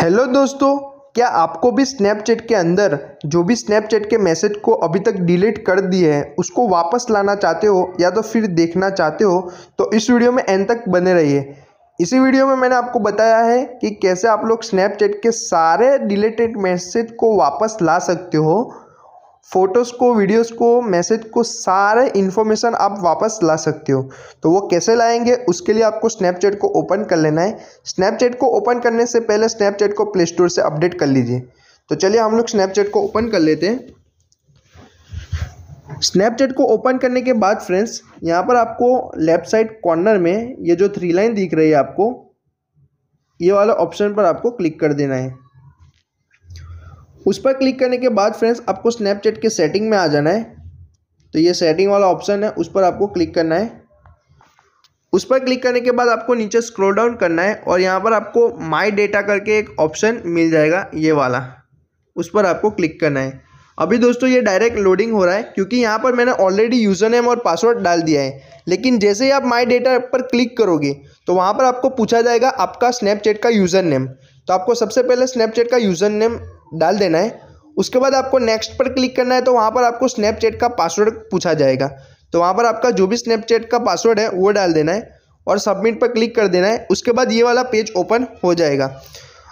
hello दोस्तों क्या आपको भी स्नैपचैट के अंदर जो भी स्नैपचैट के मैसेज को अभी तक डिलीट कर दिए हैं उसको वापस लाना चाहते हो या तो फिर देखना चाहते हो तो इस वीडियो में एंड तक बने रहिए इसी वीडियो में मैंने आपको बताया है कि कैसे आप लोग स्नैपचैट के सारे डिलीटेड मैसेज को वापस ला सकते हो फ़ोटोज़ को वीडियोज़ को मैसेज को सारे इन्फॉर्मेशन आप वापस ला सकते हो तो वो कैसे लाएंगे उसके लिए आपको स्नैपचैट को ओपन कर लेना है स्नैपचैट को ओपन करने से पहले स्नैपचैट को प्ले स्टोर से अपडेट कर लीजिए तो चलिए हम लोग स्नैपचैट को ओपन कर लेते हैं स्नैपचैट को ओपन करने के बाद फ्रेंड्स यहाँ पर आपको लेफ्ट साइड कॉर्नर में ये जो थ्री लाइन दिख रही है आपको ये वाला ऑप्शन पर आपको क्लिक कर देना है उस पर क्लिक करने के बाद फ्रेंड्स आपको स्नैपचैट के सेटिंग में आ जाना है तो ये सेटिंग वाला ऑप्शन है उस पर आपको क्लिक करना है उस पर क्लिक करने के बाद आपको नीचे स्क्रॉल डाउन करना है और यहाँ पर आपको माई डेटा करके एक ऑप्शन मिल जाएगा ये वाला उस पर आपको क्लिक करना है अभी दोस्तों ये डायरेक्ट लोडिंग हो रहा है क्योंकि यहाँ पर मैंने ऑलरेडी यूज़र नेम और पासवर्ड डाल दिया है लेकिन जैसे ही आप माई डेटा पर क्लिक करोगे तो वहाँ पर आपको पूछा जाएगा आपका स्नैपचैट का यूज़र नेम तो आपको सबसे पहले स्नैपचैट का यूज़र नेम डाल देना है उसके बाद आपको नेक्स्ट पर क्लिक करना है तो वहाँ पर आपको स्नैपचैट का पासवर्ड पूछा जाएगा तो वहाँ पर आपका जो भी स्नैपचैट का पासवर्ड है वो डाल देना है और सबमिट पर क्लिक कर देना है उसके बाद ये वाला पेज ओपन हो जाएगा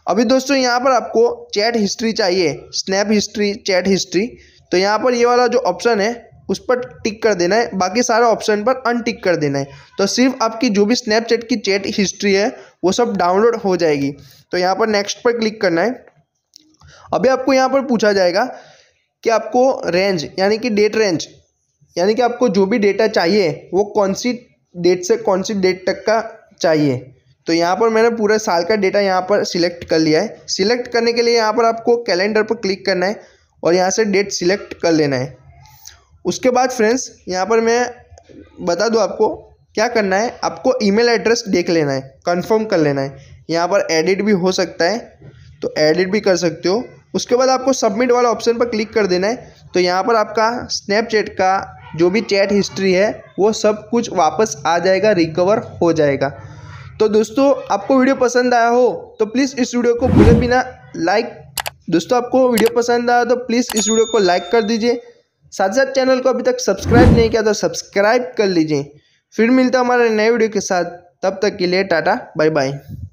अभी दोस्तों यहाँ पर आपको चैट हिस्ट्री चाहिए स्नैप हिस्ट्री चैट हिस्ट्री तो यहाँ पर ये वाला जो ऑप्शन है उस पर टिक कर देना है बाकी सारे ऑप्शन पर अनटिक कर देना है तो सिर्फ आपकी जो भी स्नैपचैट की चैट हिस्ट्री है वो सब डाउनलोड हो जाएगी तो यहाँ पर नेक्स्ट पर क्लिक करना है अभी आपको यहाँ पर पूछा जाएगा कि आपको रेंज यानी कि डेट रेंज यानी कि आपको जो भी डेटा चाहिए वो कौन सी डेट से कौन सी डेट तक का चाहिए तो यहाँ पर मैंने पूरा साल का डेटा यहाँ पर सिलेक्ट कर लिया है सिलेक्ट करने के लिए यहाँ पर आपको कैलेंडर पर क्लिक करना है और यहाँ से डेट सिलेक्ट कर लेना है उसके बाद फ्रेंड्स यहाँ पर मैं बता दूँ आपको क्या करना है आपको ईमेल एड्रेस देख लेना है कंफर्म कर लेना है यहाँ पर एडिट भी हो सकता है तो एडिट भी कर सकते हो उसके बाद आपको सबमिट वाला ऑप्शन पर क्लिक कर देना है तो यहाँ पर आपका स्नैपचैट का जो भी चैट हिस्ट्री है वो सब कुछ वापस आ जाएगा रिकवर हो जाएगा तो दोस्तों आपको वीडियो पसंद आया हो तो प्लीज़ इस वीडियो को भूले बिना लाइक दोस्तों आपको वीडियो पसंद आया तो प्लीज़ इस वीडियो को लाइक कर दीजिए साथ साथ चैनल को अभी तक सब्सक्राइब नहीं किया तो सब्सक्राइब कर लीजिए फिर मिलता हमारे नए वीडियो के साथ तब तक के लिए टाटा बाय बाय